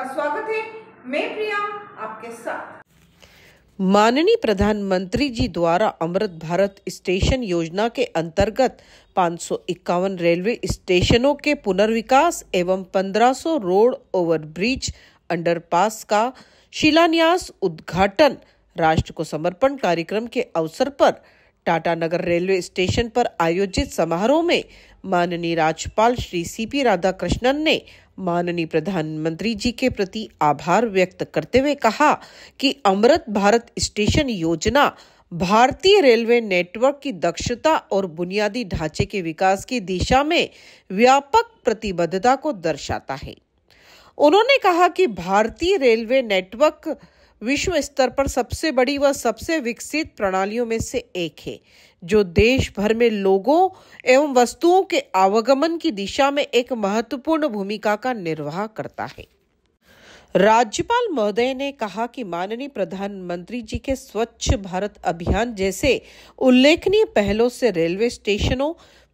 आपका स्वागत है मैं प्रिया आपके साथ माननीय प्रधानमंत्री जी द्वारा अमृत भारत स्टेशन योजना के अंतर्गत पाँच रेलवे स्टेशनों के पुनर्विकास एवं 1500 रोड ओवरब्रिज अंडरपास का शिलान्यास उद्घाटन राष्ट्र को समर्पण कार्यक्रम के अवसर पर टाटानगर रेलवे स्टेशन पर आयोजित समारोह में माननीय राज्यपाल श्री सीपी राधाकृष्णन ने माननीय प्रधानमंत्री जी के प्रति आभार व्यक्त करते हुए कहा कि अमृत भारत स्टेशन योजना भारतीय रेलवे नेटवर्क की दक्षता और बुनियादी ढांचे के विकास की दिशा में व्यापक प्रतिबद्धता को दर्शाता है उन्होंने कहा कि भारतीय रेलवे नेटवर्क विश्व स्तर पर सबसे बड़ी व सबसे विकसित प्रणालियों में से एक है जो देश भर में लोगों एवं वस्तुओं के आवागमन की दिशा में एक महत्वपूर्ण भूमिका का निर्वाह करता है राज्यपाल महोदय ने कहा कि माननीय प्रधानमंत्री जी के स्वच्छ भारत अभियान जैसे उल्लेखनीय पहलों से रेलवे स्टेशनों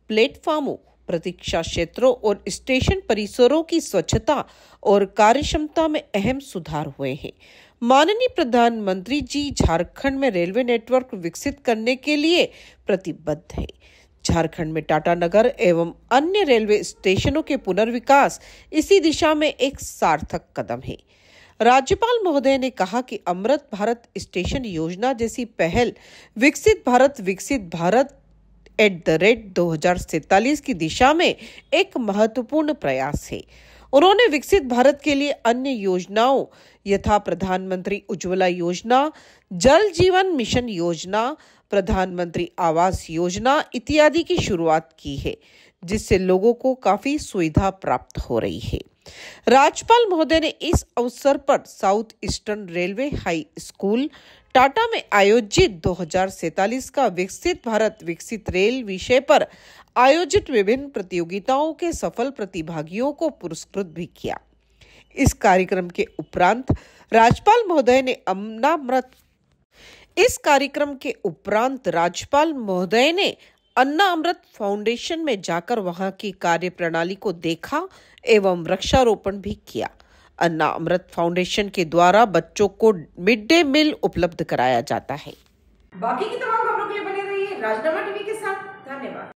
प्लेटफार्मों प्रतीक्षा क्षेत्रों और स्टेशन परिसरों की स्वच्छता और कार्यक्षमता में अहम सुधार हुए हैं माननीय प्रधानमंत्री जी झारखंड में रेलवे नेटवर्क विकसित करने के लिए प्रतिबद्ध है झारखंड में टाटा नगर एवं अन्य रेलवे स्टेशनों के पुनर्विकास इसी दिशा में एक सार्थक कदम है राज्यपाल महोदय ने कहा कि अमृत भारत स्टेशन योजना जैसी पहल विकसित भारत विकसित भारत एट द रेट दो की दिशा में एक महत्वपूर्ण प्रयास है उन्होंने विकसित भारत के लिए अन्य योजनाओं यथा प्रधानमंत्री उज्ज्वला योजना जल जीवन मिशन योजना प्रधानमंत्री आवास योजना इत्यादि की शुरुआत की है जिससे लोगों को काफी सुविधा प्राप्त हो रही है राज्यपाल महोदय ने इस अवसर पर South Eastern Railway High School Tata में आयोजित दो का विकसित भारत विकसित रेल विषय पर आयोजित विभिन्न प्रतियोगिताओं के सफल प्रतिभागियों को पुरस्कृत भी किया इस कार्यक्रम के उपरांत राज्यपाल महोदय ने अन्नामृत इस कार्यक्रम के उपरांत राज्यपाल महोदय ने अन्ना अमृत फाउंडेशन में जाकर वहां की कार्य प्रणाली को देखा एवं वृक्षारोपण भी किया अन्ना अमृत फाउंडेशन के द्वारा बच्चों को मिड डे मील उपलब्ध कराया जाता है बाकी की तमाम खबरों के लिए बने रहिए राजनामा टीवी के साथ धन्यवाद